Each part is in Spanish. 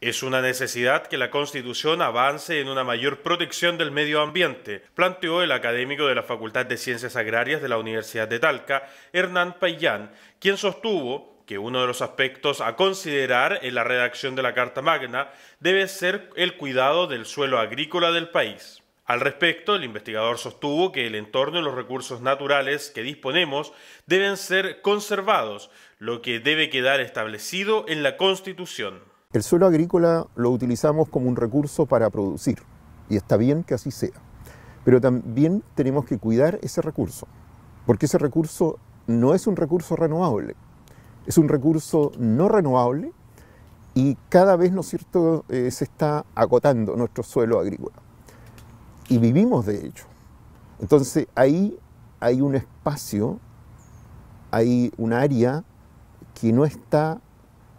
Es una necesidad que la Constitución avance en una mayor protección del medio ambiente, planteó el académico de la Facultad de Ciencias Agrarias de la Universidad de Talca, Hernán Payán, quien sostuvo que uno de los aspectos a considerar en la redacción de la Carta Magna debe ser el cuidado del suelo agrícola del país. Al respecto, el investigador sostuvo que el entorno y los recursos naturales que disponemos deben ser conservados, lo que debe quedar establecido en la Constitución. El suelo agrícola lo utilizamos como un recurso para producir, y está bien que así sea, pero también tenemos que cuidar ese recurso, porque ese recurso no es un recurso renovable, es un recurso no renovable y cada vez, ¿no es cierto?, eh, se está acotando nuestro suelo agrícola. Y vivimos de ello. Entonces ahí hay un espacio, hay un área que no está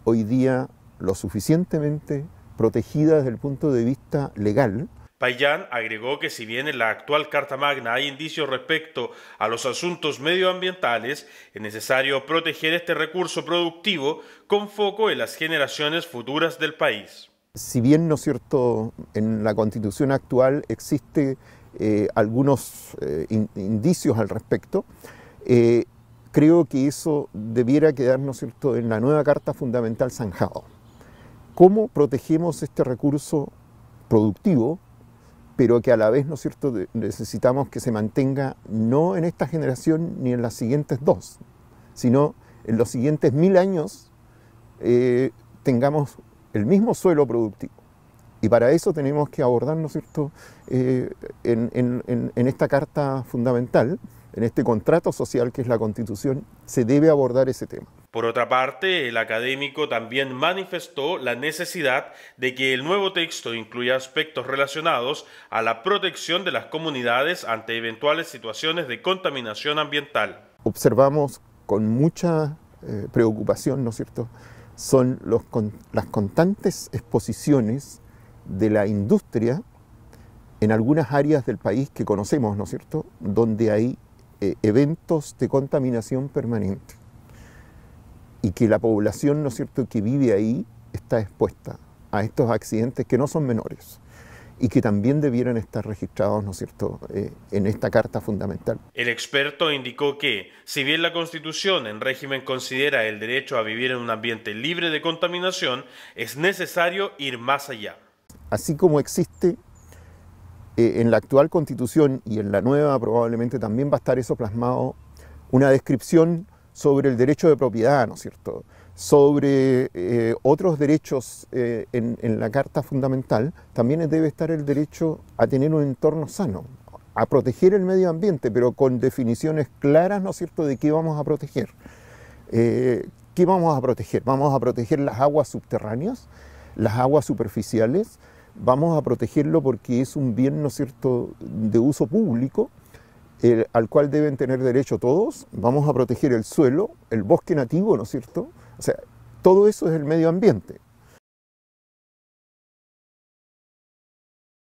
hoy día lo suficientemente protegida desde el punto de vista legal. Payán agregó que si bien en la actual Carta Magna hay indicios respecto a los asuntos medioambientales, es necesario proteger este recurso productivo con foco en las generaciones futuras del país. Si bien, ¿no cierto?, en la constitución actual existe eh, algunos eh, indicios al respecto. Eh, creo que eso debiera quedar, cierto?, en la nueva Carta Fundamental zanjado cómo protegemos este recurso productivo, pero que a la vez, ¿no es cierto?, necesitamos que se mantenga no en esta generación ni en las siguientes dos, sino en los siguientes mil años eh, tengamos el mismo suelo productivo. Y para eso tenemos que abordar, ¿no es cierto?, eh, en esta carta fundamental, en este contrato social que es la Constitución, se debe abordar ese tema. Por otra parte, el académico también manifestó la necesidad de que el nuevo texto incluya aspectos relacionados a la protección de las comunidades ante eventuales situaciones de contaminación ambiental. Observamos con mucha eh, preocupación, ¿no es cierto?, son las constantes exposiciones de la industria en algunas áreas del país que conocemos, ¿no es cierto?, donde hay eh, eventos de contaminación permanente que la población, ¿no es cierto?, que vive ahí está expuesta a estos accidentes que no son menores y que también debieran estar registrados, ¿no es cierto?, eh, en esta Carta Fundamental. El experto indicó que, si bien la Constitución en régimen considera el derecho a vivir en un ambiente libre de contaminación, es necesario ir más allá. Así como existe eh, en la actual Constitución y en la nueva probablemente también va a estar eso plasmado, una descripción sobre el derecho de propiedad, ¿no es cierto?, sobre eh, otros derechos eh, en, la Carta Fundamental, también debe estar el derecho a tener un entorno sano, a proteger el medio ambiente, pero con definiciones claras, ¿no es cierto?, de qué vamos a proteger. Eh, ¿Qué vamos a proteger? ¿Vamos a proteger las aguas subterráneas, las aguas superficiales? ¿Vamos a protegerlo porque es un bien, ¿no es cierto?, de uso público al cual deben tener derecho todos, vamos a proteger el suelo, el bosque nativo, ¿no es cierto? O sea, todo eso es el medio ambiente.